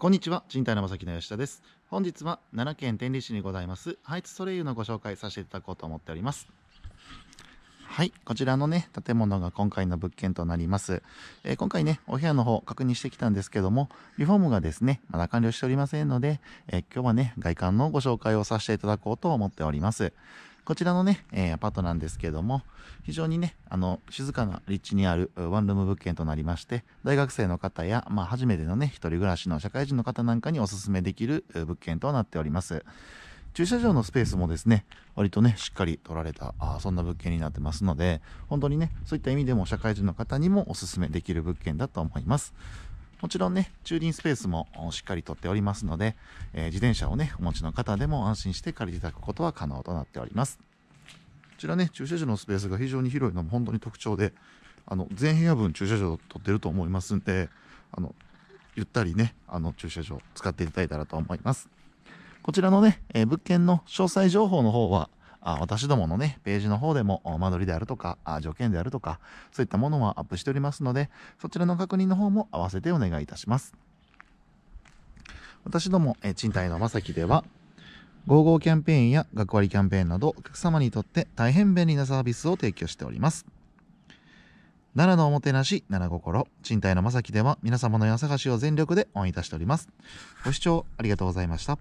こんにちは、賃貸の正木の吉田です。本日は奈良県天理市にございます、ハイツソレイユのご紹介させていただこうと思っております。はい、こちらのね、建物が今回の物件となります。えー、今回ね、お部屋の方確認してきたんですけども、リフォームがですね、まだ完了しておりませんので、えー、今日はね、外観のご紹介をさせていただこうと思っております。こちらのね、えー、アパートなんですけども、非常にね、あの、静かな立地にあるワンルーム物件となりまして、大学生の方や、まあ、初めてのね、一人暮らしの社会人の方なんかにおすすめできる物件となっております。駐車場のスペースもですね、割とね、しっかり取られた、あそんな物件になってますので、本当にね、そういった意味でも社会人の方にもお勧めできる物件だと思います。もちろんね、駐輪スペースもしっかりとっておりますので、えー、自転車をね、お持ちの方でも安心して借りていただくことは可能となっております。こちらね、駐車場のスペースが非常に広いのも本当に特徴で、あの、全部屋分駐車場を取ってると思いますんで、あの、ゆったりね、あの、駐車場使っていただいたらと思います。こちらのね、えー、物件の詳細情報の方は、あ私どものね、ページの方でも間取りであるとか、あ条件であるとか、そういったものはアップしておりますので、そちらの確認の方も合わせてお願いいたします。私ども、え賃貸のまさきでは、55キャンペーンや学割キャンペーンなど、お客様にとって大変便利なサービスを提供しております。奈良のおもてなし、奈良心、賃貸のまさきでは皆様の家探しを全力で応援いたしております。ご視聴ありがとうございました。